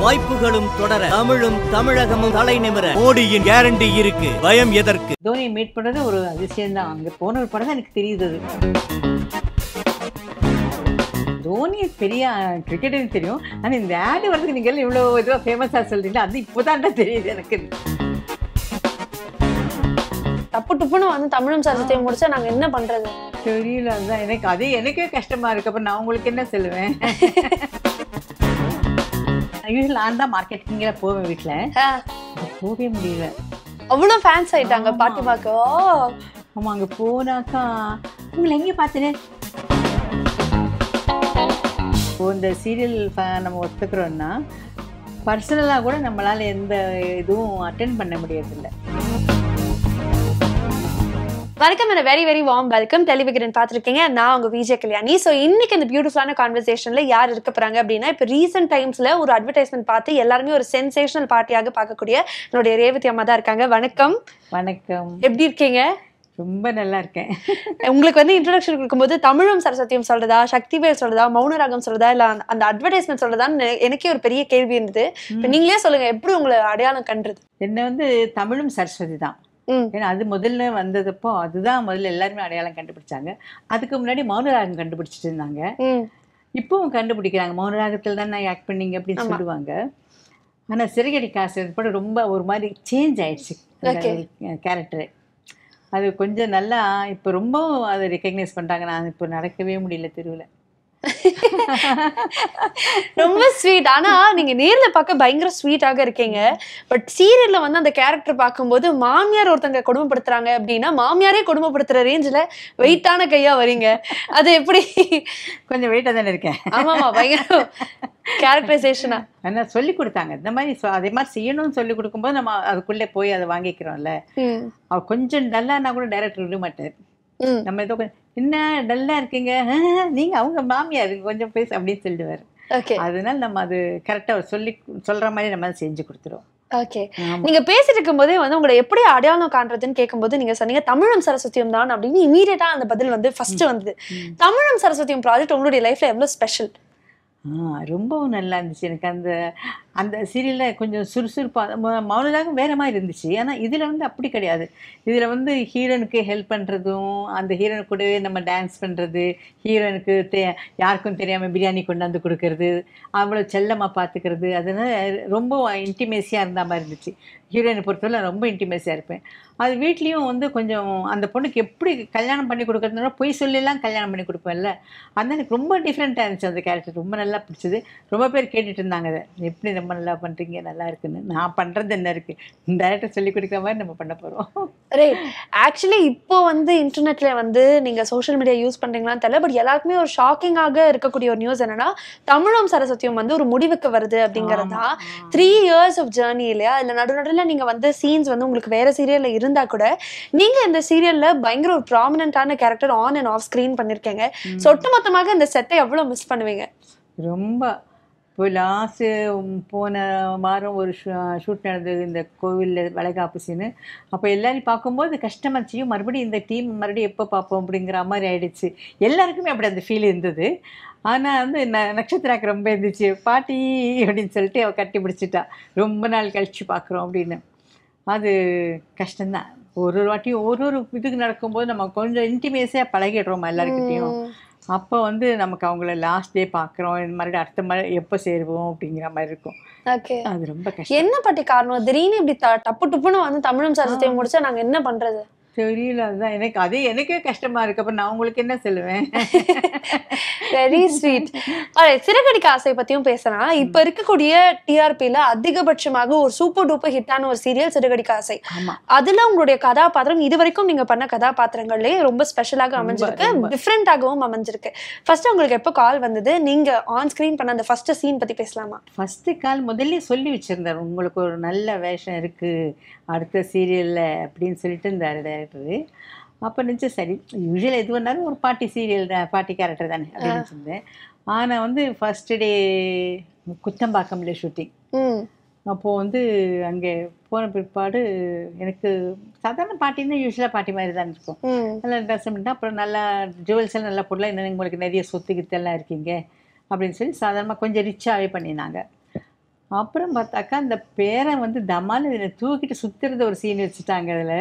வாய்ப்புகளும் தொடர தமிழும் தமிழகமும் தலை நிமிர மோடியின் கேரண்டி இருக்கு பயம் எதற்கு தோனியை மீட் பண்றது ஒரு அதிசயம் தான் அங்க போன ஒரு படம் தான் எனக்கு தெரியுது தோனி பெரிய கிரிக்கெட்டுன்னு தெரியும் ஆனால் இந்த ஆடு வரதுக்கு நீங்கள் இவ்வளோ இதுவாக ஃபேமஸாக சொல்றீங்க அது இப்போதான் தெரியுது எனக்கு டப்பு டப்புன்னு வந்து தமிழும் சரஸ்வதியை முடிச்சா நாங்க என்ன பண்றது தெரியல அதுதான் எனக்கு அது எனக்கே கஷ்டமா இருக்கு அப்ப நான் உங்களுக்கு என்ன சொல்லுவேன் யூஸ்வல் நான் தான் மார்க்கெட் கிங்கில போவேன் வீட்டுல போகவே முடியல அவ்வளோ ஃபேன்ஸ் ஆயிட்டாங்க பாட்டிமாக்கு ஆமா அங்க போனாக்கா உங்களை எங்க பார்த்தேன் இந்த சீரியல் நம்ம ஒத்துக்கிறோன்னா பர்சனலாக கூட நம்மளால் எந்த இதுவும் அட்டன் பண்ண முடியறதில்லை வணக்கம் and very very warm welcome டெலிவிகரன் பார்த்துருக்கீங்க நான் உங்க விஜய் கல்யாணி ஸோ இன்னைக்கு இந்த பியூட்டிஃபுல்லான கான்வர்சேஷனில் யார் இருக்க போறாங்க அப்படின்னா இப்போ ரீசென்ட் டைம்ஸில் ஒரு அட்வர்டைஸ்மெண்ட் பார்த்து எல்லாருமே ஒரு சென்சேஷனல் பார்ட்டியாக பார்க்கக்கூடிய என்னுடைய ரேவதி அம்மா தான் இருக்காங்க வணக்கம் வணக்கம் எப்படி இருக்கீங்க ரொம்ப நல்லா இருக்கேன் உங்களுக்கு வந்து இன்ட்ரடக்ஷன் கொடுக்கும்போது தமிழும் சரஸ்வதியும் சொல்றதா சக்தி வேல் சொல்றதா மௌனராகம் சொல்றதா இல்ல அந்த அட்வர்டைஸ்மெண்ட் சொல்றதான்னு எனக்கே ஒரு பெரிய கேள்வி இருந்தது நீங்களே சொல்லுங்க எப்படி உங்களை அடையாளம் கண்டுறது என்ன வந்து தமிழும் சரஸ்வதி தான் ஏன்னா அது முதல்ல வந்ததுப்போ அதுதான் முதல்ல எல்லாருமே அடையாளம் கண்டுபிடிச்சாங்க அதுக்கு முன்னாடி மௌனராகம் கண்டுபிடிச்சிட்டு இருந்தாங்க இப்பவும் கண்டுபிடிக்கிறாங்க மௌனராகத்தில் தான் ஆக்ட் பண்ணிங்க அப்படின்னு சொல்லுவாங்க ஆனால் சிறுகடி காசு பட ரொம்ப ஒரு மாதிரி சேஞ்ச் ஆயிடுச்சு கேரக்டரு அது கொஞ்சம் நல்லா இப்போ ரொம்பவும் அதை ரெக்கக்னைஸ் பண்ணுறாங்க நான் இப்போ நடக்கவே முடியல தெருவில் ரொம்ப ஸ்வீட் ஆனா நீங்க நேர்ல பார்க்க பயங்கர ஸ்வீட்டாக இருக்கீங்க பட் சீரியல்ல வந்து அந்த கேரக்டர் பார்க்கும்போது மாமியார் ஒருத்தங்க கொடுமைப்படுத்துறாங்க அப்படின்னா மாமியாரே கொடுமைப்படுத்துற ரேஞ்சில் வெயிட்டான கையா வரீங்க அது எப்படி கொஞ்சம் வெயிட்டா தானே இருக்கேன் ஆமா பயங்கர கேரக்டரைசேஷனா என்ன சொல்லி கொடுத்தாங்க இந்த மாதிரி அதே மாதிரி செய்யணும்னு சொல்லி கொடுக்கும்போது நம்ம அதுக்குள்ளே போய் அதை வாங்கிக்கிறோம்ல அவர் கொஞ்சம் நல்லா கூட டைரக்டர் விட மாட்டார் நம்ம ஏதோ கொஞ்சம் என்ன டல்லா இருக்கீங்க நீங்க அவங்க மாமியார் கொஞ்சம் பேச அப்படின்னு சொல்லிடுவார் ஓகே அதனால நம்ம அது கரெக்டா சொல்லி சொல்ற மாதிரி நம்ம அதை செஞ்சு கொடுத்துருவோம் ஓகே நீங்க பேசிட்டு இருக்கும்போதே வந்து உங்களை எப்படி அடையாளம் காண்றதுன்னு கேட்கும்போது நீங்க சொன்னீங்க தமிழம் சரஸ்வதியம் தான் அப்படின்னு இமீடியட்டா அந்த பதில் வந்து ஃபர்ஸ்ட் வந்தது தமிழம் சரஸ்வதியம் ப்ராஜெக்ட் உங்களுடைய லைஃப்ல எவ்வளவு ஸ்பெஷல் ரொம்பவும் நல்லா இருந்துச்சு எனக்கு அந்த அந்த சீரியலில் கொஞ்சம் சுறுசுறுப்பாக மௌனராகம் வேறு மாதிரி இருந்துச்சு ஆனால் இதில் வந்து அப்படி கிடையாது இதில் வந்து ஹீரோனுக்கு ஹெல்ப் பண்ணுறதும் அந்த ஹீரோனு கூடவே நம்ம டான்ஸ் பண்ணுறது ஹீரோனுக்கு தே யாருக்கும் தெரியாமல் பிரியாணி கொண்டாந்து கொடுக்கறது அவ்வளோ செல்லமாக பார்த்துக்கிறது அதனால் ரொம்ப இன்டிமேசியாக இருந்த மாதிரி இருந்துச்சு ஹீரோயினை பொறுத்தவரை ரொம்ப இன்டிமேசியாக இருப்பேன் அது வீட்லேயும் வந்து கொஞ்சம் அந்த பொண்ணுக்கு எப்படி கல்யாணம் பண்ணி கொடுக்குறதுனால பொய் சொல்லிலாம் கல்யாணம் பண்ணி கொடுப்பேன்ல அதனால் எனக்கு ரொம்ப டிஃப்ரெண்ட்டாக இருந்துச்சு அந்த கேரக்டர் ரொம்ப நல்லா பிடிச்சது ரொம்ப பேர் கேட்டுட்டு இருந்தாங்க அதை எப்படி நம்ம ஏன் பண்ணலாம் பண்ணுறீங்க நல்லா இருக்குன்னு நான் பண்ணுறது என்ன இருக்குது டேரக்டர் சொல்லி கொடுக்குற மாதிரி நம்ம பண்ண போகிறோம் ரைட் ஆக்சுவலி இப்போ வந்து இன்டர்நெட்டில் வந்து நீங்கள் சோஷியல் மீடியா யூஸ் பண்ணுறீங்களான்னு தெரியல பட் எல்லாருக்குமே ஒரு ஷாக்கிங்காக இருக்கக்கூடிய ஒரு நியூஸ் என்னன்னா தமிழும் சரஸ்வதியும் வந்து ஒரு முடிவுக்கு வருது அப்படிங்கிறது த்ரீ இயர்ஸ் ஆஃப் ஜேர்னி இல்லையா அதில் நடு நடுவில் நீங்கள் வந்து சீன்ஸ் வந்து உங்களுக்கு வேறு சீரியலில் இருந்தால் கூட நீங்கள் இந்த சீரியலில் பயங்கர ஒரு ப்ராமினண்ட்டான character on and off screen பண்ணியிருக்கீங்க சொட்டு மொத்தமாக இந்த செட்டை எவ்வளோ மிஸ் பண்ணுவீங்க ரொம்ப இப்போ லாஸ்ட்டு போன வாரம் ஒரு ஷூட் நடந்தது இந்த கோவிலில் வளைகாப்பு சீனு அப்போ எல்லோரும் பார்க்கும்போது கஷ்டமாக மறுபடியும் இந்த டீம் மறுபடியும் எப்போ பார்ப்போம் அப்படிங்கிற மாதிரி ஆயிடுச்சு எல்லாருக்குமே அப்படி அந்த ஃபீல் இருந்தது ஆனால் வந்து ந நட்சத்திராக்கு ரொம்ப இருந்துச்சு பாட்டி அப்படின்னு சொல்லிட்டு அவள் கட்டி பிடிச்சிட்டா ரொம்ப நாள் கழித்து பார்க்குறோம் அப்படின்னு அது கஷ்டம்தான் ஒரு ஒரு வாட்டியும் ஒரு ஒரு இதுக்கு நடக்கும்போது நம்ம கொஞ்சம் இன்டிமேஸாக பழகிடுறோம் எல்லாருக்கிட்டையும் அப்போ வந்து நமக்கு அவங்கள லாஸ்ட் டே பார்க்குறோம் இந்த மாதிரி அடுத்த மாதிரி எப்போ சேருவோம் அப்படிங்கிற மாதிரி இருக்கும் அது ரொம்ப கஷ்டம் என்ன பாட்டி காரணம் திடீர்னு இப்படி டப்பு டப்புன்னு வந்து தமிழும் சரஸ்வதியும் முடிச்சா நாங்கள் என்ன பண்ணுறது தெரியல அதுதான் எனக்கு அது எனக்கே கஷ்டமா இருக்கு அப்ப நான் உங்களுக்கு என்ன சொல்லுவேன் வெரி ஸ்வீட் சிறகடிக்க ஆசை பத்தியும் பேசலாம் இப்ப இருக்கக்கூடிய டிஆர்பில அதிகபட்சமாக ஒரு சூப்பர் டூப்பர் ஹிட்டான ஒரு சீரியல் சிறகடிக்க ஆசை அதுல உங்களுடைய கதாபாத்திரம் இது வரைக்கும் நீங்க பண்ண கதாபாத்திரங்கள்லயே ரொம்ப ஸ்பெஷலாக அமைஞ்சிருக்கு டிஃப்ரெண்டாகவும் அமைஞ்சிருக்கு ஃபர்ஸ்ட் உங்களுக்கு எப்போ கால் வந்தது நீங்க ஆன் ஸ்கிரீன் பண்ண அந்த ஃபர்ஸ்ட் சீன் பத்தி பேசலாமா ஃபர்ஸ்ட் கால் முதல்ல சொல்லி வச்சிருந்தார் உங்களுக்கு ஒரு நல்ல வேஷம் இருக்கு அடுத்த சீரியல்ல அப்படின்னு சொல்லிட்டு இருந்தாரு கேரக்டரு அப்போ நினச்சி சரி யூஸ்வலாக எது பண்ணாலும் ஒரு பாட்டி சீரியல் பாட்டி கேரக்டர் தானே அப்படின்னு நினச்சிருந்தேன் ஆனால் வந்து ஃபர்ஸ்ட் டே குத்தம்பாக்கம்ல ஷூட்டிங் அப்போது வந்து அங்கே போன பிற்பாடு எனக்கு சாதாரண பாட்டின்னா யூஸ்வலாக பாட்டி மாதிரி தான் இருக்கும் நல்லா ட்ரெஸ் பண்ணிட்டு அப்புறம் நல்லா ஜுவல்ஸ் எல்லாம் நல்லா பொருளாக இன்னும் உங்களுக்கு நிறைய சொத்து கித்தெல்லாம் இருக்கீங்க அப்படின்னு சொல்லி சாதாரணமாக கொஞ்சம் ரிச்சாகவே பண்ணினாங்க அப்புறம் பார்த்தாக்கா அந்த பேரை வந்து தமால் தூக்கிட்டு சுத்துறது ஒரு சீன் வச்சுட்டாங்க அதுல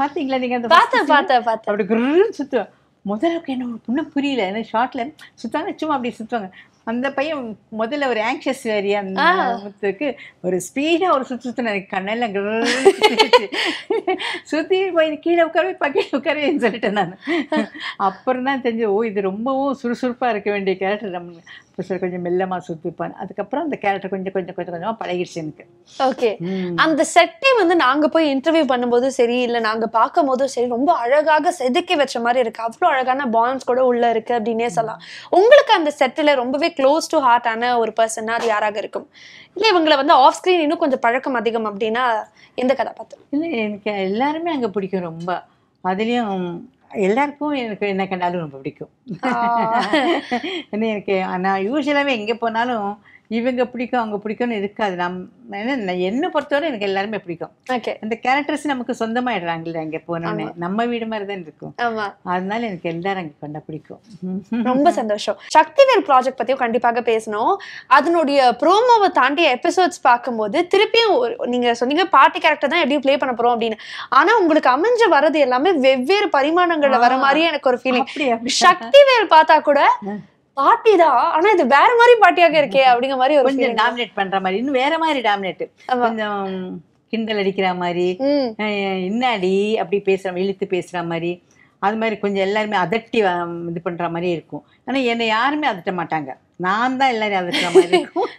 பாத்தீங்களா நீங்க அந்த பார்த்தேன் பார்த்தேன் பார்த்தேன் அப்படி குரு சுற்றுவோம் முதல்ல என்ன புண்ணு புரியல ஏன்னா ஷார்ட்டில் சுத்தாங்க சும்மா அப்படி சுத்துவாங்க அந்த பையன் முதல்ல ஒரு ஆங்ஷியஸ் வேரியா அந்த முத்துக்கு ஒரு ஸ்பீடா ஒரு சுத்து சுற்றின கண்ணெல்லாம் சுத்தி போய் கீழே உட்காரவே கீழே உட்காரவேன்னு சொல்லிட்டேன் நான் அப்புறம் தான் தெரிஞ்சு ஓ இது ரொம்பவும் சுறுசுறுப்பாக இருக்க வேண்டிய கேரக்டர் நம்ம பிசர் கொஞ்சம் மெல்லமாக சுற்றிப்பான் அதுக்கப்புறம் அந்த கேரக்டர் கொஞ்சம் கொஞ்சம் கொஞ்சம் கொஞ்சமாக பழகிடுச்சு எனக்கு ஓகே அந்த செட்டே வந்து நாங்க போய் இன்டர்வியூ பண்ணும்போதும் சரி இல்லை நாங்க பார்க்கும் போதும் சரி ரொம்ப அழகாக செதுக்கி வச்ச மாதிரி இருக்கு அவ்வளோ அழகான பாண்ட்ஸ் கூட உள்ள இருக்கு அப்படின்னே சொல்லலாம் உங்களுக்கு அந்த செட்டில் ரொம்பவே க்ளோஸ் டு ஆன ஒரு பர்சனா அது யாராக இருக்கும் இல்லை இவங்களை வந்து ஆஃப் ஸ்க்ரீன் இன்னும் கொஞ்சம் பழக்கம் அதிகம் அப்படின்னா எந்த கதாபாத்திரம் இல்லை எனக்கு எல்லாருமே அங்கே பிடிக்கும் ரொம்ப அதுலேயும் எல்லாருக்கும் எனக்கு என்ன கண்டாலும் ரொம்ப பிடிக்கும் எனக்கு நான் யூஸ்வலாகவே எங்கே போனாலும் இவங்க பிடிக்கும் அவங்க பிடிக்கும்னு இருக்காது நம்ம என்ன என்ன பொறுத்தவரை எனக்கு எல்லாருமே பிடிக்கும் அந்த கேரக்டர்ஸ் நமக்கு சொந்தமாயிடுறாங்கல்ல அங்கே போனோடனே நம்ம வீடு மாதிரி தான் இருக்கும் அதனால எனக்கு எல்லாரும் அங்கே கண்ட பிடிக்கும் ரொம்ப சந்தோஷம் சக்திவேல் ப்ராஜெக்ட் பத்தியும் கண்டிப்பாக பேசணும் அதனுடைய ப்ரோமோவை தாண்டி எபிசோட்ஸ் பார்க்கும்போது திருப்பியும் நீங்க சொன்னீங்க பாட்டி கேரக்டர் தான் எப்படியும் ப்ளே பண்ண போறோம் அப்படின்னு ஆனா உங்களுக்கு அமைஞ்சு வரது எல்லாமே வெவ்வேறு பரிமாணங்கள்ல வர மாதிரியே எனக்கு ஒரு ஃபீலிங் சக்திவேல் பார்த்தா கூட பாட்டி தான் ஆனா இது வேற மாதிரி பாட்டியாக இருக்கே அப்படிங்கிற மாதிரி ஒரு கொஞ்சம் டாமினேட் பண்ற மாதிரி இன்னும் வேற மாதிரி டாமினேட் கொஞ்சம் கிண்டல் அடிக்கிற மாதிரி இன்னாடி அப்படி பேசுற இழுத்து பேசுற மாதிரி அது மாதிரி கொஞ்சம் எல்லாருமே அதட்டி இது பண்ற மாதிரி இருக்கும் ஆனா என்னை யாருமே அதட்ட மாட்டாங்க நான் தான் எல்லாரையும் அதட்டுற மாதிரி இருக்கும்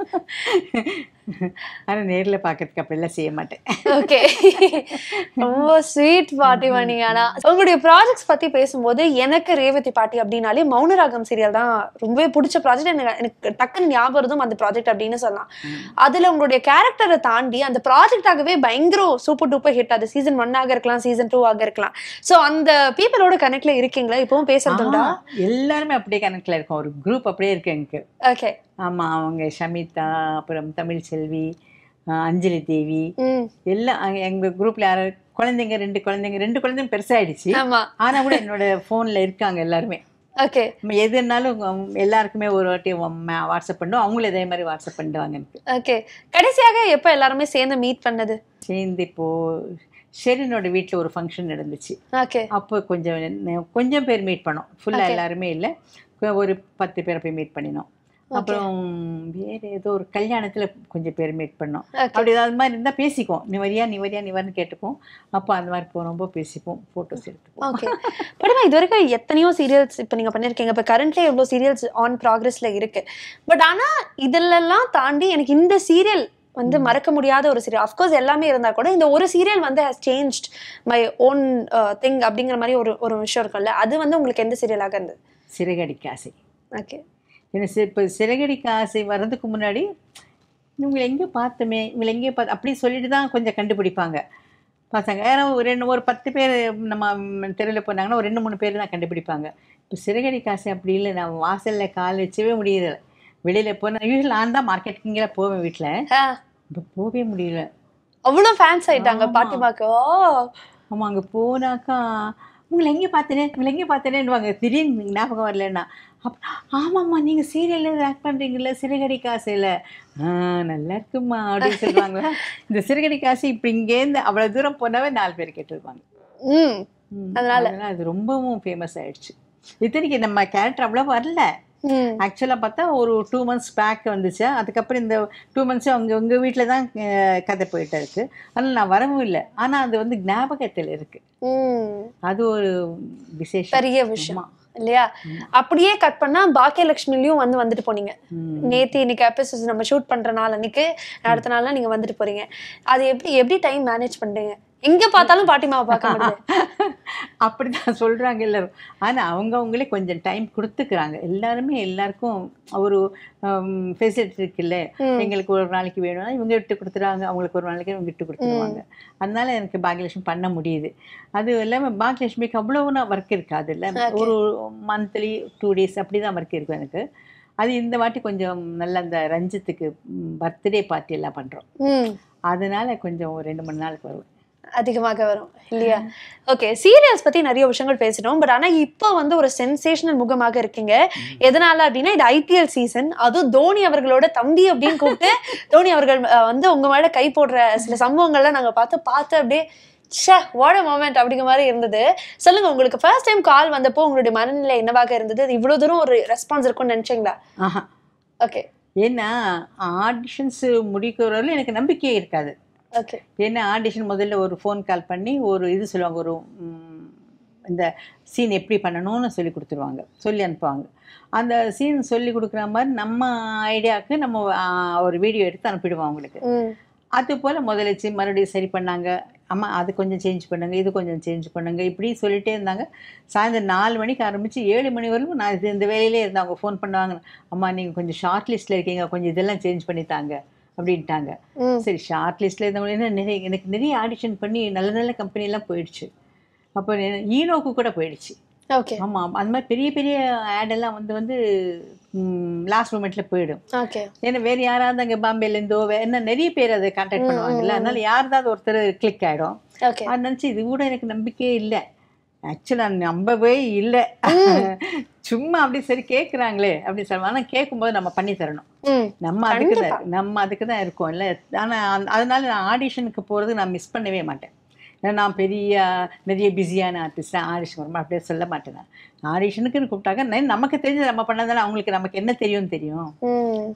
ஆனால் நேரில் பார்க்கறதுக்கு அப்படிலாம் செய்ய மாட்டேன் ஓகே ரொம்ப ஸ்வீட் பாட்டி நீங்கள் ஆனால் உங்களுடைய ப்ராஜெக்ட்ஸ் பற்றி பேசும்போது எனக்கு ரேவதி பாட்டி அப்படின்னாலே மௌனராகம் சீரியல் தான் ரொம்பவே பிடிச்ச ப்ராஜெக்ட் எனக்கு எனக்கு டக்குன்னு ஞாபகம் அந்த ப்ராஜெக்ட் அப்படின்னு சொல்லலாம் அதில் உங்களுடைய கேரக்டரை தாண்டி அந்த ப்ராஜெக்டாகவே பயங்கர சூப்பர் டூப்பர் ஹிட் அது சீசன் ஒன் ஆக இருக்கலாம் சீசன் டூ ஆக இருக்கலாம் ஸோ அந்த பீப்புளோட கனெக்டில் இருக்கீங்களா இப்பவும் பேசுறதுண்டா எல்லாருமே அப்படியே கனெக்டில் இருக்கும் ஒரு குரூப் அப்படியே இருக்கு எனக்கு ஓகே ஆமாம் அவங்க ஷமிதா அப்புறம் தமிழ் செல்வி அஞ்சலி தேவி எல்லாம் எங்க குரூப்ல யாரும் குழந்தைங்க ரெண்டு குழந்தைங்க ரெண்டு குழந்தைங்க பெருசாயிடுச்சு ஆனா கூட என்னோட போன்ல இருக்காங்க எல்லாருமே ஓகே எதுனாலும் எல்லாருக்குமே ஒரு வாட்டி வாட்ஸ்அப் பண்ணும் அவங்களும் இதே மாதிரி வாட்ஸ்அப் பண்ணுவாங்க எனக்கு ஓகே கடைசியாக எப்போ எல்லாருமே சேர்ந்து மீட் பண்ணது சேர்ந்து இப்போ ஷெரினோட வீட்டில் ஒரு ஃபங்க்ஷன் நடந்துச்சு ஓகே அப்போ கொஞ்சம் கொஞ்சம் பேர் மீட் பண்ணோம் ஃபுல்லாக எல்லாருமே இல்லை ஒரு பத்து பேரை போய் மீட் பண்ணினோம் அப்புறம் வேற ஏதோ ஒரு கல்யாணத்தில் கொஞ்சம் பேர் மீட் பண்ணோம் அப்படி ஏதாவது மாதிரி இருந்தால் பேசிக்குவோம் நிவரியா நிவரியா நீ வரியா கேட்டுப்போம் அப்போ அந்த மாதிரி இப்போ ரொம்ப பேசிப்போம் ஃபோட்டோஸ் எடுத்துப்போம் ஓகே படமா இது வரைக்கும் எத்தனையோ சீரியல்ஸ் இப்போ நீங்கள் பண்ணியிருக்கீங்க இப்போ கரண்ட்லேயே எவ்வளோ சீரியல்ஸ் ஆன் ப்ராக்ரஸில் இருக்குது பட் ஆனால் இதிலெல்லாம் தாண்டி எனக்கு இந்த சீரியல் வந்து மறக்க முடியாத ஒரு சீரியல் அஃப்கோர்ஸ் எல்லாமே இருந்தால் கூட இந்த ஒரு சீரியல் வந்து has change my own thing அப்படிங்கிற மாதிரி ஒரு ஒரு விஷயம் இருக்கும்ல அது வந்து உங்களுக்கு எந்த சீரியலாக இருந்தது சிறகடிக்காசை ஓகே என்ன இப்போ சிறகடிக்க ஆசை வர்றதுக்கு முன்னாடி இவங்களை எங்கே பார்த்தோமே இவங்களை எங்கேயோ பார்த்து அப்படி சொல்லிட்டு தான் கொஞ்சம் கண்டுபிடிப்பாங்க பசங்க வேற ஒரு ரெண்டு ஒரு பத்து பேர் நம்ம தெருவில் போனாங்கன்னா ஒரு ரெண்டு மூணு பேர் தான் கண்டுபிடிப்பாங்க இப்போ சிறகடி காசு அப்படி இல்லை நான் வாசலில் கால் வச்சவே முடியல வெளியில் போனேன் யூஸ்வல் நான் தான் மார்க்கெட்டிங்கில் போவேன் வீட்டில் இப்போ போகவே முடியல அவ்வளோ ஃபேன்ஸ் ஆகிட்டாங்க பார்க்க ஆமாம் அங்கே போனாக்கா உங்களை எங்கே பார்த்தேனே உங்களை எங்கே பார்த்தேனேன்னுவாங்க திடீர்னு ஞாபகம் வரலன்னா அப் ஆமாம்மா நீங்கள் சீரியலில் ஆக்ட் பண்ணுறீங்கள சிறுகடி காசில் ஆ நல்லா இருக்குமா அப்படின்னு சொல்லுவாங்களா இந்த சிறுகடி காசு இப்போ இங்கேருந்து அவ்வளோ தூரம் போனாவே நாலு பேர் கேட்டுருவாங்க ம் அதனால அது ரொம்பவும் ஃபேமஸ் ஆயிடுச்சு இத்தனைக்கு நம்ம கேரக்டர் அவ்வளோ வரல ஆக்சுவலாக பார்த்தா ஒரு டூ மந்த்ஸ் பேக் வந்துச்சு அதுக்கப்புறம் இந்த டூ மந்த்ஸ் அவங்க உங்கள் வீட்டில் தான் கதை போயிட்டு இருக்கு ஆனால் நான் வரவும் இல்லை ஆனால் அது வந்து ஞாபகத்தில் இருக்கு அது ஒரு விசேஷம் பெரிய விஷயமா இல்லையா அப்படியே கட் பண்ணா பாக்கியலட்சுமிலையும் வந்து வந்துட்டு போனீங்க நேத்தி இன்னைக்கு எபிசோட் நம்ம ஷூட் பண்ற நாள் அன்னைக்கு அடுத்த நாள்லாம் நீங்க வந்துட்டு போறீங்க அது எப்படி எப்படி டைம் மேனேஜ் பண்றீங்க எங்க பார்த்தாலும் பாட்டிமாவை பார்க்க அப்படிதான் சொல்றாங்க எல்லாரும் ஆனா அவங்க அவங்களே கொஞ்சம் டைம் கொடுத்துக்கிறாங்க எல்லாருமே எல்லாருக்கும் ஒரு ஃபெசிலிட்டி இருக்குல்ல எங்களுக்கு ஒரு நாளைக்கு வேணும்னா இவங்க விட்டு கொடுத்துறாங்க அவங்களுக்கு ஒரு நாளைக்கு இவங்க விட்டு கொடுத்துருவாங்க அதனால எனக்கு பாக்யலட்சுமி பண்ண முடியுது அது இல்லாமல் பாக்யலட்சுமிக்கு அவ்வளவுனா ஒர்க் இருக்காது இல்லை ஒரு மந்த்லி டூ டேஸ் அப்படி தான் ஒர்க் இருக்கும் எனக்கு அது இந்த வாட்டி கொஞ்சம் நல்ல அந்த ரஞ்சித்துக்கு பர்த்டே பார்ட்டி எல்லாம் பண்ணுறோம் அதனால கொஞ்சம் ரெண்டு மூணு நாளுக்கு வரும் அதிகமாக வரும் இல்லையா ஓகே சீரியல்ஸ் பத்தி நிறைய விஷயங்கள் பேசிட்டோம் பட் ஆனா இப்போ வந்து ஒரு சென்சேஷனல் முகமாக இருக்கீங்க எதனால அப்படின்னா இது ஐபிஎல் சீசன் அதுவும் தோனி அவர்களோட தம்பி அப்படின்னு கூப்பிட்டு தோனி அவர்கள் வந்து உங்க மேல கை போடுற சில சம்பவங்கள்லாம் நாங்க பார்த்து பார்த்து அப்படியே ஷே வாட் அ மோமெண்ட் அப்படிங்கிற மாதிரி இருந்தது சொல்லுங்க உங்களுக்கு ஃபர்ஸ்ட் டைம் கால் வந்தப்போ உங்களுடைய மனநிலை என்னவாக இருந்தது இவ்வளோ தூரம் ஒரு ரெஸ்பான்ஸ் இருக்கும்னு நினைச்சீங்களா ஓகே ஏன்னா ஆடிஷன்ஸ் முடிக்கிற எனக்கு நம்பிக்கையே இருக்காது என்ன ஆடிஷன் முதல்ல ஒரு ஃபோன் கால் பண்ணி ஒரு இது சொல்லுவாங்க ஒரு இந்த சீன் எப்படி பண்ணணும்னு சொல்லி கொடுத்துருவாங்க சொல்லி அனுப்புவாங்க அந்த சீன் சொல்லி கொடுக்குற மாதிரி நம்ம ஐடியாவுக்கு நம்ம ஒரு வீடியோ எடுத்து அனுப்பிடுவோம் அவங்களுக்கு அது போல் முதலிச்சு மறுபடியும் சரி பண்ணாங்க அம்மா அது கொஞ்சம் சேஞ்ச் பண்ணுங்கள் இது கொஞ்சம் சேஞ்ச் பண்ணுங்கள் இப்படி சொல்லிகிட்டே இருந்தாங்க சாயந்தரம் நாலு மணிக்கு ஆரம்பித்து ஏழு மணி வரைக்கும் நான் இது இந்த வேலையிலே இருந்தேன் அவங்க ஃபோன் பண்ணுவாங்க அம்மா நீங்கள் கொஞ்சம் ஷார்ட் லிஸ்ட்டில் இருக்கீங்க கொஞ்சம் இதெல்லாம் சேஞ்ச் பண்ணித்தாங்க அப்படின்ட்டாங்க சரி ஷார்ட் லிஸ்ட்ல இருந்தவங்க நிறைய எனக்கு நிறைய ஆடிஷன் பண்ணி நல்ல நல்ல கம்பெனி எல்லாம் போயிடுச்சு அப்போ ஈனோக்கு கூட போயிடுச்சு ஓகே ஆமாம் அந்த மாதிரி பெரிய பெரிய ஆடெல்லாம் வந்து வந்து லாஸ்ட் மூமெண்ட்ல போயிடும் ஓகே ஏன்னா வேற யாராவது அங்கே இருந்தோ என்ன நிறைய பேர் அதை கான்டாக்ட் பண்ணுவாங்கல்ல அதனால யாருந்தாவது ஒருத்தர் கிளிக் ஆகிடும் அது நினச்சி இது கூட எனக்கு நம்பிக்கையே இல்லை ஆக்சுவலாக நம்பவே இல்லை சும்மா அப்படி சரி கேட்குறாங்களே அப்படி சொல்லுவோம் ஆனால் கேட்கும்போது நம்ம பண்ணி தரணும் நம்ம அதுக்கு தான் நம்ம அதுக்கு தான் இருக்கோம் இல்லை ஆனால் அதனால நான் ஆடிஷனுக்கு போகிறது நான் மிஸ் பண்ணவே மாட்டேன் ஏன்னா நான் பெரிய நிறைய பிஸியான ஆர்டிஸ்ட் ஆடிஷன் வருமா அப்படியே சொல்ல மாட்டேன் ஆடிஷனுக்குன்னு கூப்பிட்டாங்க நமக்கு தெரிஞ்சது நம்ம பண்ணதால அவங்களுக்கு நமக்கு என்ன தெரியும்னு தெரியும்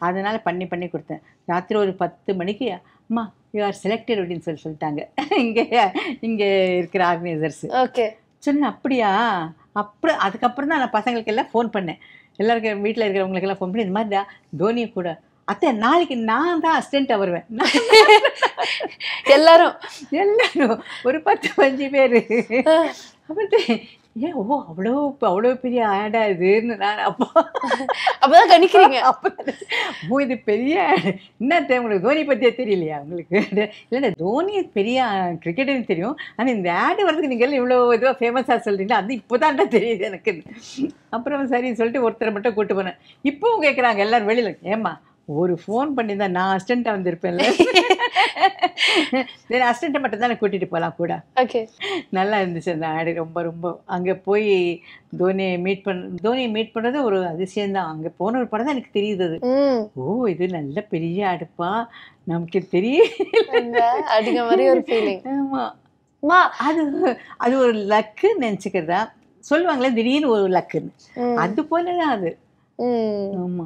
அதனால பண்ணி பண்ணி கொடுத்தேன் ராத்திரி ஒரு பத்து மணிக்கு அம்மா யூ ஆர் செலக்டட் அப்படின்னு சொல்லி சொல்லிட்டாங்க இங்கே இங்கே இருக்கிற ஆர்கனைசர்ஸ் ஓகே சொன்னேன் அப்படியா அப்புறம் அதுக்கப்புறம் தான் நான் பசங்களுக்கு எல்லாம் ஃபோன் பண்ணேன் எல்லாருக்கும் வீட்டில் இருக்கிறவங்களுக்கெல்லாம் ஃபோன் பண்ணி இந்த மாதிரி தான் தோனி கூட அத்தை நாளைக்கு நான் தான் அசிஸ்டண்ட்டாக வருவேன் எல்லாரும் எல்லாரும் ஒரு பத்து பஞ்சு பேர் அப்படி ஏன் ஓ அவ்வளோ அவ்வளோ பெரிய ஆடா இதுன்னு நான் அப்போ அப்போதான் கணிக்கிறீங்க அப்போ இது பெரிய என்ன தெரியும் உங்களுக்கு தோனி பற்றியே தெரியலையா உங்களுக்கு இல்லைன்னா தோனி பெரிய கிரிக்கெட்டுன்னு தெரியும் ஆனால் இந்த ஆடு வரதுக்கு நீங்கள் இவ்வளோ இதுவாக ஃபேமஸாக சொல்கிறீங்களா அது இப்போ தான்டா தெரியுது எனக்கு அப்புறம் சரின்னு சொல்லிட்டு ஒருத்தரை மட்டும் கூப்பிட்டு போனேன் இப்பவும் கேட்குறாங்க எல்லோரும் வெளியில் ஏம்மா ஒரு ஃபோன் பண்ணியிருந்தா நான் அஸ்டண்ட்டாக வந்திருப்பேன்ல தென் அசிஸ்டண்ட்டை மட்டும் தான் போகலாம் கூட ஓகே நல்லா இருந்துச்சு அந்த ஆடு ரொம்ப ரொம்ப அங்கே போய் தோனியை மீட் பண்ண தோனியை மீட் பண்ணுறது ஒரு அதிசயம்தான் அங்கே போன ஒரு படம் தான் எனக்கு தெரியுது அது ஓ இது நல்ல பெரிய அடுப்பா நமக்கு தெரியல அப்படிங்கிற மாதிரி ஒரு ஃபீலிங் அது அது ஒரு லக்குன்னு நினச்சிக்கிறதா சொல்லுவாங்களே திடீர்னு ஒரு லக்குன்னு அது போல தான் அது ஆமா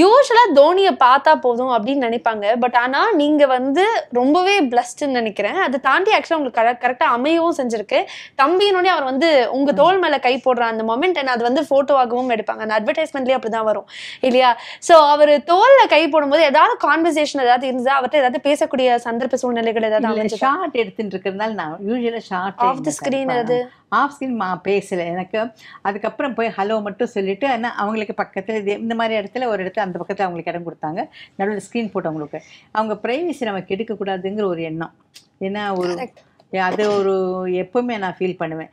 யூஸ்வலாக தோனியை பார்த்தா போதும் அப்படின்னு நினைப்பாங்க பட் ஆனால் நீங்கள் வந்து ரொம்பவே பிளஸ்டுன்னு நினைக்கிறேன் அதை தாண்டி ஆக்சுவலாக உங்களுக்கு கரெக்ட் கரெக்டாக அமையவும் செஞ்சிருக்கு தம்பியினுடைய அவர் வந்து உங்கள் தோல் மேலே கை போடுற அந்த மொமெண்ட் என்ன அது வந்து ஃபோட்டோவாகவும் எடுப்பாங்க அந்த அட்வர்டைஸ்மெண்ட்லேயே அப்படி தான் வரும் இல்லையா ஸோ அவர் தோலில் கை போடும்போது ஏதாவது கான்வர்சேஷன் ஏதாவது இருந்தால் அவர்கிட்ட ஏதாவது பேசக்கூடிய சந்தர்ப்ப சூழ்நிலைகள் ஏதாவது ஷார்ட் எடுத்துட்டு இருக்கிறதுனால நான் யூஸ்வலாக ஷார்ட் ஆஃப் த ஸ்க்ரீன் அது ஆஃப் ஸ்கிரீன் மா பேசலை எனக்கு அதுக்கப்புறம் போய் ஹலோ மட்டும் சொல்லிவிட்டு ஆனால் அவங்களுக்கு பக்கத்தில் இது இந்த மாதிரி இடத்துல ஒரு இடத்துல இருக்குது அந்த பக்கத்தில் அவங்களுக்கு இடம் கொடுத்தாங்க நடுவில் ஸ்க்ரீன் போட்டவங்களுக்கு அவங்க ப்ரைவசி நம்ம கெடுக்கக்கூடாதுங்கிற ஒரு எண்ணம் ஏன்னா ஒரு அது ஒரு எப்பவுமே நான் ஃபீல் பண்ணுவேன்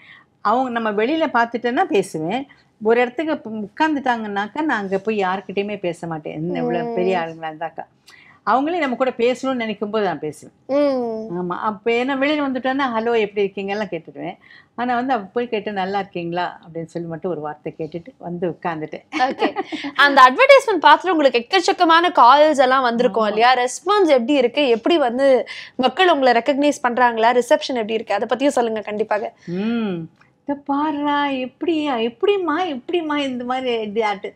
அவங்க நம்ம வெளியில் பார்த்துட்டேன்னா பேசுவேன் ஒரு இடத்துக்கு உட்காந்துட்டாங்கன்னாக்கா நான் அங்கே போய் யாருக்கிட்டேயுமே பேச மாட்டேன் என்ன இவ்வளோ பெரிய ஆளுங்களா இருந்தாக்கா அவங்களே நம்ம கூட பேசணும்னு நினைக்கும் போது நான் பேசுவேன் ஆமாம் அப்போ ஏன்னா வெளியில் வந்துட்டோன்னா ஹலோ எப்படி இருக்கீங்கலாம் கேட்டுடுவேன் ஆனால் வந்து அப்போ போய் கேட்டு நல்லா இருக்கீங்களா அப்படின்னு சொல்லி மட்டும் ஒரு வார்த்தை கேட்டுட்டு வந்து உட்காந்துட்டேன் அந்த அட்வர்டைஸ்மெண்ட் பார்த்துட்டு உங்களுக்கு எக்கச்சக்கமான கால்ஸ் எல்லாம் வந்திருக்கும் இல்லையா ரெஸ்பான்ஸ் எப்படி இருக்கு எப்படி வந்து மக்கள் உங்களை ரெக்கக்னைஸ் பண்ணுறாங்களா ரிசப்ஷன் எப்படி இருக்கு அதை பற்றியும் சொல்லுங்கள் கண்டிப்பாக இதை பாடுறா எப்படியா எப்படிம்மா எப்படிம்மா இந்த மாதிரி இது ஆட்டு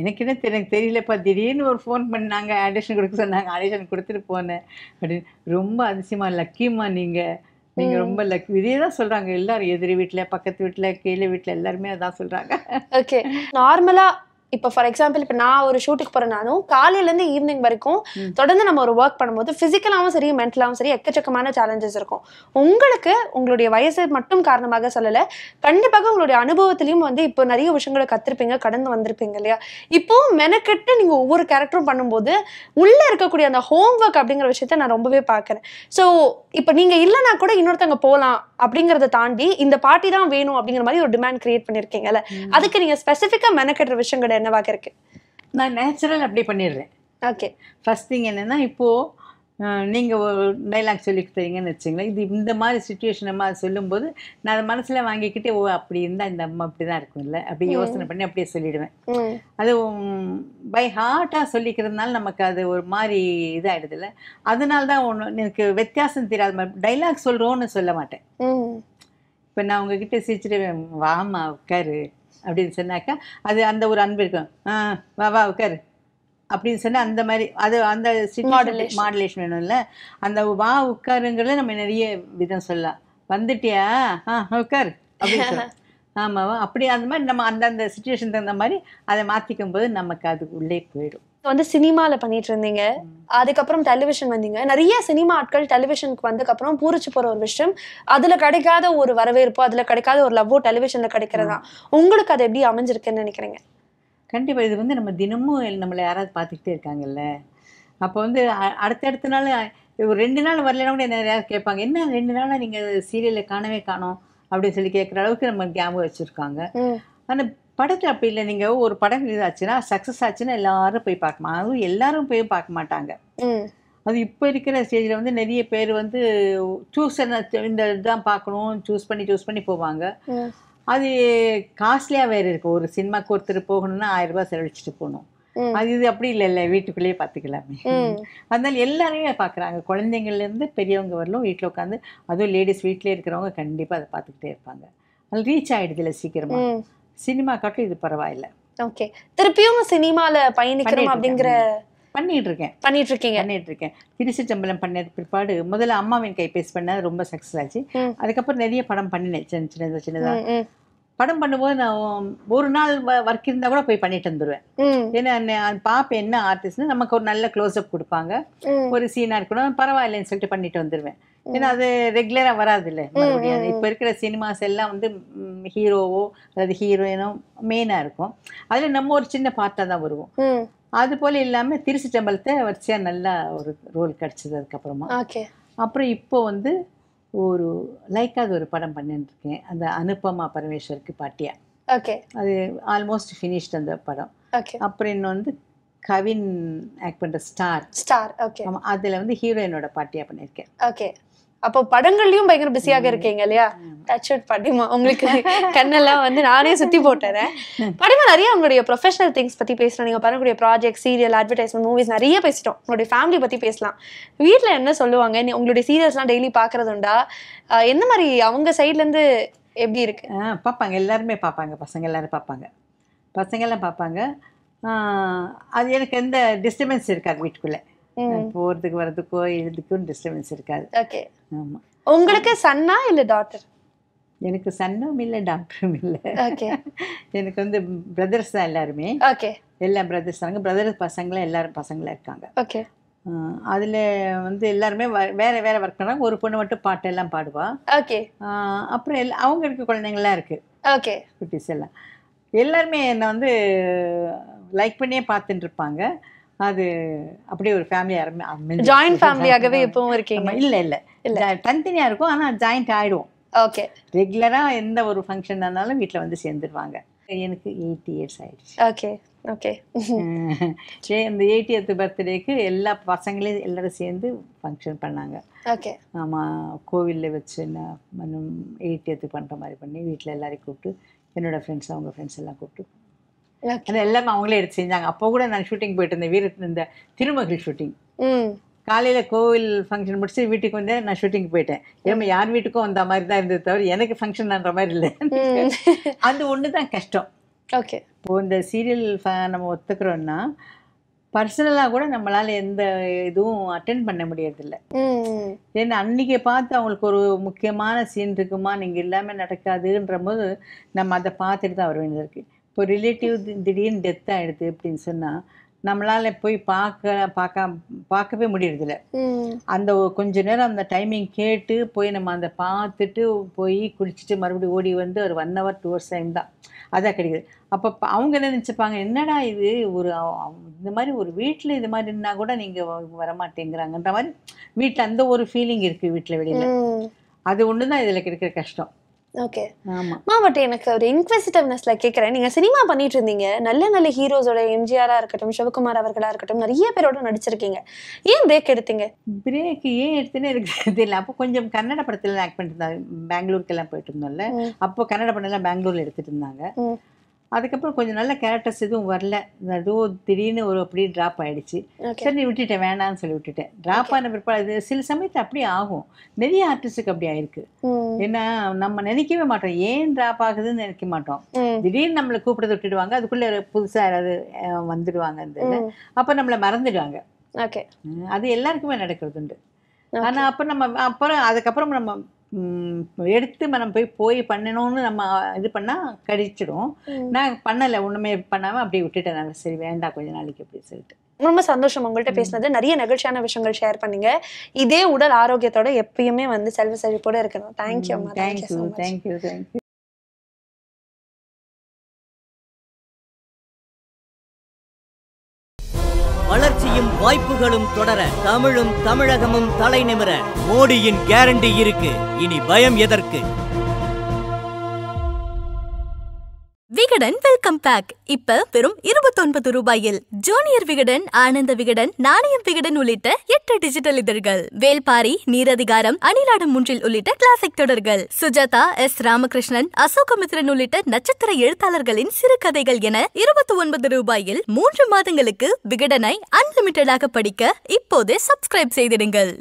எனக்கு என்ன எனக்கு தெரியலப்பா திடீர்னு ஒரு ஃபோன் பண்ணாங்க ஆடிஷன் கொடுக்க சொன்னாங்க ஆடிஷன் கொடுத்துட்டு போனேன் அப்படின்னு ரொம்ப அதிசயமா லக்கிம்மா நீங்கள் நீங்கள் ரொம்ப லக் இதே தான் சொல்கிறாங்க எல்லாரும் எதிரி வீட்டில் பக்கத்து வீட்டில் கீழே வீட்டில் எல்லாருமே அதான் சொல்கிறாங்க ஓகே நார்மலாக இப்போ ஃபார் எக்ஸாம்பிள் இப்போ நான் ஒரு ஷூட்டுக்கு காலையில காலையிலேருந்து ஈவினிங் வரைக்கும் தொடர்ந்து நம்ம ஒரு ஒர்க் பண்ணும்போது ஃபிசிக்கலாகவும் சரி மென்டலாகவும் சரி எக்கச்சக்கமான சேலஞ்சஸ் இருக்கும் உங்களுக்கு உங்களுடைய வயசு மட்டும் காரணமாக சொல்லலை கண்டிப்பாக உங்களுடைய அனுபவத்திலையும் வந்து இப்போ நிறைய விஷயங்களை கத்திருப்பீங்க கடந்து வந்திருப்பீங்க இல்லையா இப்போ மெனக்கெட்டு நீங்கள் ஒவ்வொரு கேரக்டரும் பண்ணும்போது உள்ளே இருக்கக்கூடிய அந்த ஹோம் ஒர்க் அப்படிங்கிற விஷயத்த நான் ரொம்பவே பார்க்குறேன் ஸோ இப்போ நீங்கள் இல்லைனா கூட இன்னொருத்தங்க போகலாம் அப்படிங்கிறத தாண்டி இந்த பாட்டி தான் வேணும் அப்படிங்கிற மாதிரி ஒரு டிமாண்ட் கிரியேட் பண்ணிருக்கீங்கல்ல அதுக்கு நீங்கள் ஸ்பெசிஃபிக்காக மெனக்கெட்டுற விஷயங்கள் என்னவாக இருக்கு நான் நேச்சுரல் அப்படி பண்ணிடுறேன் ஓகே ஃபஸ்ட் திங் என்னென்னா இப்போது நீங்கள் ஒரு டைலாக் சொல்லி தரீங்கன்னு வச்சுங்களேன் இது இந்த மாதிரி சுச்சுவேஷன் மாதிரி சொல்லும்போது நான் அதை மனசில் வாங்கிக்கிட்டே ஓ அப்படி இருந்தால் இந்த அம்மா அப்படி தான் இருக்கும்ல அப்படி யோசனை பண்ணி அப்படியே சொல்லிடுவேன் அது பை ஹார்ட்டாக சொல்லிக்கிறதுனால நமக்கு அது ஒரு மாதிரி இல்லை அதனால தான் ஒன்று எனக்கு வித்தியாசம் தெரியாத மாதிரி டைலாக் சொல்கிறோன்னு சொல்ல மாட்டேன் இப்போ நான் உங்ககிட்ட சிரிச்சிடுவேன் வாமா உட்காரு அப்படின்னு சொன்னாக்கா அது அந்த ஒரு அன்பு இருக்கும் வா வா உக்கார் அப்படின்னு சொன்னால் அந்த மாதிரி அது அந்த மாடலேஷன் வேணும்ல அந்த வா உட்காருங்கிறத நம்ம நிறைய விதம் சொல்லலாம் வந்துட்டியா ஆ உட்கார் அப்படின்னு ஆமாவா அப்படி அந்த மாதிரி நம்ம அந்தந்த சுச்சுவேஷன் தகுந்த மாதிரி அதை மாற்றிக்கும் போது நமக்கு அது உள்ளே போயிடும் வந்து சினிமாவில் பண்ணிட்டு இருந்தீங்க அதுக்கப்புறம் டெலிவிஷன் வந்தீங்க நிறைய சினிமா ஆட்கள் டெலிவிஷனுக்கு வந்ததுக்கப்புறம் பூரிச்சு போகிற ஒரு விஷயம் அதில் கிடைக்காத ஒரு வரவேற்போ அதில் கிடைக்காத ஒரு லவ்வோ டெலிவிஷனில் கிடைக்கிறதா உங்களுக்கு அது எப்படி அமைஞ்சிருக்குன்னு நினைக்கிறீங்க கண்டிப்பாக இது வந்து நம்ம தினமும் நம்மளை யாராவது பார்த்துக்கிட்டே இருக்காங்கல்ல அப்போ வந்து அடுத்தடுத்த நாள் ஒரு ரெண்டு நாள் வரலனா கூட நிறையா கேட்பாங்க என்ன ரெண்டு நாளாக நீங்கள் சீரியலில் காணவே காணும் அப்படின்னு சொல்லி கேட்குற அளவுக்கு நம்ம ஞாபகம் வச்சுருக்காங்க ஆனால் படத்தில் அப்படி இல்லை நீங்கள் ஒரு படம் ஆச்சுன்னா சக்ஸஸ் ஆச்சுன்னா எல்லாரும் போய் பார்க்கமா அதுவும் எல்லாரும் போய் பார்க்க மாட்டாங்க அது இப்போ இருக்கிற ஸ்டேஜில் வந்து நிறைய பேர் வந்து சூஸ் இந்த இதுதான் பார்க்கணும் சூஸ் பண்ணி சூஸ் பண்ணி போவாங்க அது காஸ்ட்லியாக வேறு இருக்கு ஒரு சினிமாக்கு ஒருத்தர் போகணும்னா ஆயிரம் ரூபாய் செலவழிச்சிட்டு போகணும் அது இது அப்படி இல்லை இல்லை வீட்டுக்குள்ளேயே பார்த்துக்கலாமே அதனால எல்லாருமே பார்க்குறாங்க குழந்தைங்கள்லேருந்து பெரியவங்க வரலும் வீட்டில் உட்காந்து அதுவும் லேடிஸ் வீட்டிலே இருக்கிறவங்க கண்டிப்பாக அதை பார்த்துக்கிட்டே இருப்பாங்க அது ரீச் ஆகிடுது இல்லை சீக்கிரமாக சினிமா காட்டும் இது பரவாயில்ல ஓகே திருப்பியும் சினிமால பயணிக்கணும் அப்படிங்கிற பண்ணிட்டு இருக்கேன் பண்ணிட்டு இருக்கீங்க பண்ணிட்டு இருக்கேன் திருச்சி சம்பளம் பண்ண பிற்பாடு முதல்ல அம்மாவின் கைபேசி பண்ண ரொம்ப சக்சஸ் ஆச்சு அதுக்கப்புறம் நிறைய படம் பண்ணினேன் சின்ன சின்னதா சின்னதா படம் பண்ணும்போது நான் ஒரு நாள் ஒர்க் இருந்தா கூட போய் பண்ணிட்டு வந்துடுவேன் ஏன்னா பாப்பேன் என்ன ஆர்டிஸ்ட்னு நமக்கு ஒரு நல்ல அப் கொடுப்பாங்க ஒரு சீனா இருக்கணும் பரவாயில்லைன்னு சொல்லிட்டு பண்ணிட்டு வந்துடுவேன் ஏன்னா அது ரெகுலராக வராது இல்லை மறுபடியும் இப்போ இருக்கிற சினிமாஸ் எல்லாம் வந்து ஹீரோவோ அல்லது ஹீரோயினோ மெயினாக இருக்கும் அதில் நம்ம ஒரு சின்ன பார்ட்டாக தான் வருவோம் அது போல இல்லாமல் திருச்சி டம்பலத்தை வரிசையாக நல்லா ஒரு ரோல் கிடச்சிது அதுக்கப்புறமா அப்புறம் இப்போ வந்து ஒரு லைக்காக ஒரு படம் பண்ணிட்டுருக்கேன் அந்த அனுப்பமா பரமேஸ்வருக்கு பாட்டியா ஓகே அது ஆல்மோஸ்ட் ஃபினிஷ்ட் அந்த படம் ஓகே அப்புறம் இன்னும் வந்து கவின் ஆக்ட் பண்ணுற ஸ்டார் ஸ்டார் ஓகே அதில் வந்து ஹீரோயினோட பாட்டியாக பண்ணியிருக்கேன் ஓகே அப்போ படங்கள்லயும் பயங்கர பிஸியாக இருக்கீங்க இல்லையா டச் அவுட் படிமா உங்களுக்கு கண்ணெல்லாம் வந்து நானே சுத்தி போட்டுறேன் படிமா நிறைய உங்களுடைய ப்ரொஃபஷனல் திங்ஸ் பத்தி பேசலாம் நீங்க பண்ணக்கூடிய ப்ராஜெக்ட் சீரியல் அட்வர்டைஸ்மெண்ட் மூவிஸ் நிறைய பேசிட்டோம் உங்களுடைய ஃபேமிலி பத்தி பேசலாம் வீட்டுல என்ன சொல்லுவாங்க உங்களுடைய சீரியல்ஸ்லாம் டெய்லி பாக்குறது உண்டா எந்த மாதிரி அவங்க சைட்ல இருந்து எப்படி இருக்கு பார்ப்பாங்க எல்லாருமே பார்ப்பாங்க பசங்க எல்லாரும் பார்ப்பாங்க பசங்க எல்லாம் பார்ப்பாங்க அது எனக்கு எந்த டிஸ்டர்பன்ஸ் இருக்காது வீட்டுக்குள்ளே போறதுக்கு வரதுக்கோ எழுதுக்கும் டிஸ்டர்பன்ஸ் இருக்காது ஓகே ஆமா உங்களுக்கு சன்னா இல்ல டாக்டர் எனக்கு சன்னும் இல்லை டாக்டரும் இல்லை ஓகே எனக்கு வந்து பிரதர்ஸ் தான் எல்லாருமே ஓகே எல்லா பிரதர்ஸ் தாங்க பிரதர்ஸ் பசங்களும் எல்லாரும் பசங்களாக இருக்காங்க ஓகே அதில் வந்து எல்லாருமே வேற வேற ஒர்க் பண்ணாங்க ஒரு பொண்ணு மட்டும் பாட்டு எல்லாம் பாடுவா ஓகே அப்புறம் எல்லா அவங்களுக்கு குழந்தைங்களாம் இருக்கு ஓகே குட்டிஸ் எல்லாம் எல்லாருமே என்னை வந்து லைக் பண்ணியே பார்த்துட்டு இருப்பாங்க அது அப்படியே ஒரு ஃபேமிலி ஆரம்பி ஜாயிண்ட் ஃபேமிலியாகவே இப்பவும் இருக்கீங்க இல்லை இல்லை இல்லை தனித்தனியாக இருக்கும் ஆனால் ஜாயிண்ட் ஆகிடுவோம் ஓகே ரெகுலராக எந்த ஒரு ஃபங்க்ஷன் ஆனாலும் வீட்டில் வந்து சேர்ந்துருவாங்க எனக்கு எயிட் இயர்ஸ் ஆயிடுச்சு ஓகே ஓகே இந்த எயிட்டியத் பர்த்டேக்கு எல்லா பசங்களையும் எல்லாரும் சேர்ந்து ஃபங்க்ஷன் பண்ணாங்க ஓகே ஆமாம் கோவிலில் வச்சு நான் எயிட்டியத்துக்கு பண்ணுற மாதிரி பண்ணி வீட்டில் எல்லாரையும் கூப்பிட்டு என்னோடய ஃப்ரெண்ட்ஸ் அவங்க ஃப்ரெண்ட்ஸ் எல்லாம் கூப்பிட்டு அது எல்லாமே அவங்களே எடுத்து செஞ்சாங்க அப்போ கூட நான் ஷூட்டிங் போயிட்டு இருந்தேன் வீர இந்த திருமகள் ஷூட்டிங் காலையில் கோவில் ஃபங்க்ஷன் முடிச்சு வீட்டுக்கு வந்தேன் நான் ஷூட்டிங் போயிட்டேன் ஏமா யார் வீட்டுக்கும் வந்த மாதிரி தான் இருந்தது தவிர எனக்கு பண்ற மாதிரி இல்லை அந்த ஒன்று தான் கஷ்டம் ஓகே இப்போ இந்த சீரியல் நம்ம ஒத்துக்கிறோன்னா பர்சனலாக கூட நம்மளால் எந்த இதுவும் அட்டன் பண்ண முடியறதில்ல ஏன்னா அன்றைக்கி பார்த்து அவங்களுக்கு ஒரு முக்கியமான சீன் இருக்குமா நீங்கள் எல்லாமே நடக்காதுன்ற போது நம்ம அதை பார்த்துட்டு தான் வர வேண்டியது இருக்குது இப்போ ரிலேட்டிவ் திடீர்னு டெத் ஆகிடுது அப்படின்னு சொன்னால் நம்மளால் போய் பார்க்க பார்க்க பார்க்கவே முடியறதில்ல அந்த கொஞ்ச நேரம் அந்த டைமிங் கேட்டு போய் நம்ம அந்த பார்த்துட்டு போய் குளிச்சுட்டு மறுபடியும் ஓடி வந்து ஒரு one hour two hours time தான் அதான் கிடைக்குது அப்போ அவங்க என்ன நினச்சிப்பாங்க என்னடா இது ஒரு இந்த மாதிரி ஒரு வீட்டில் இது மாதிரி இருந்தால் கூட நீங்கள் வரமாட்டேங்கிறாங்கன்ற மாதிரி வீட்டில் அந்த ஒரு ஃபீலிங் இருக்குது வீட்டில் வெளியில் அது ஒன்று தான் இதில் கிடைக்கிற கஷ்டம் ஓகே ஆமா பட் எனக்கு ஒரு இன்க்வெசிட்டிவ்னஸ்ல கேக்குறேன் நீங்க சினிமா பண்ணிட்டு இருந்தீங்க நல்ல நல்ல ஹீரோஸோட எம்ஜிஆரா இருக்கட்டும் சிவகுமார் அவர்களா இருக்கட்டும் நிறைய பேரோட நடிச்சிருக்கீங்க ஏன் பிரேக் எடுத்தீங்க பிரேக் ஏன் எடுத்தேன்னு எனக்கு தெரியல அப்போ கொஞ்சம் கன்னட படத்துல ஆக்ட் பண்ணிட்டு இருந்தாங்க பெங்களூருக்கு எல்லாம் போயிட்டு இருந்தோம்ல அப்போ கன்னட படம் எல்லாம் பெங்களூர்ல எடுத்துட்டு இருந்தாங்க அதுக்கப்புறம் கொஞ்சம் நல்ல கேரக்டர்ஸ் எதுவும் வரல ஏதோ திடீர்னு ஒரு அப்படியே ட்ராப் ஆகிடுச்சு சரி நீ விட்டுட்டேன் வேணான்னு சொல்லி விட்டுட்டேன் ட்ராப் ஆன பிற்பாடு சில சமயத்தில் அப்படியே ஆகும் நிறைய ஆர்டிஸ்டுக்கு அப்படி ஆயிருக்கு ஏன்னா நம்ம நினைக்கவே மாட்டோம் ஏன் ட்ராப் ஆகுதுன்னு நினைக்க மாட்டோம் திடீர்னு நம்மளை கூப்பிட்டு விட்டுடுவாங்க அதுக்குள்ளே புதுசாக யாராவது வந்துடுவாங்க அந்த அப்போ நம்மளை மறந்துடுவாங்க அது எல்லாருக்குமே நடக்கிறது உண்டு ஆனால் அப்போ நம்ம அப்புறம் அதுக்கப்புறம் நம்ம எடுத்து நம்ம போய் போய் பண்ணணும்னு நம்ம இது பண்ணால் கடிச்சிடும் நான் பண்ணலை ஒன்றுமே பண்ணாமல் அப்படியே விட்டுட்டேன் சரி வேண்டாம் கொஞ்ச நாளைக்கு அப்படி சொல்லிட்டு ரொம்ப சந்தோஷம் உங்கள்கிட்ட பேசினது நிறைய நிகழ்ச்சியான விஷயங்கள் ஷேர் பண்ணீங்க இதே உடல் ஆரோக்கியத்தோட எப்பயுமே வந்து செல்வ செழிப்போட இருக்கணும் தேங்க்யூ தேங்க்யூ தேங்க்யூ வாய்ப்புகளும் தொடர தமிழும் தமிழகமும் தலை நிமிர மோடியின் கேரண்டி இருக்கு இனி பயம் எதற்கு விகடன் வெல்கம் பேக் இப்ப வெறும் இருபத்தொன்பது ரூபாயில் ஜூனியர் விகடன் ஆனந்த விகடன் நாணயம் விகடன் உள்ளிட்ட எட்டு டிஜிட்டல் இதழ்கள் வேல்பாரி நீரதிகாரம் அணிலாடும் முன்றில் உள்ளிட்ட கிளாசிக் தொடர்கள் சுஜாதா எஸ் ராமகிருஷ்ணன் அசோகமித்ரன் உள்ளிட்ட நட்சத்திர எழுத்தாளர்களின் சிறுகதைகள் என இருபத்தி ஒன்பது ரூபாயில் மூன்று மாதங்களுக்கு விகடனை அன்லிமிட்டடாக படிக்க இப்போதே சப்ஸ்கிரைப் செய்திடுங்கள்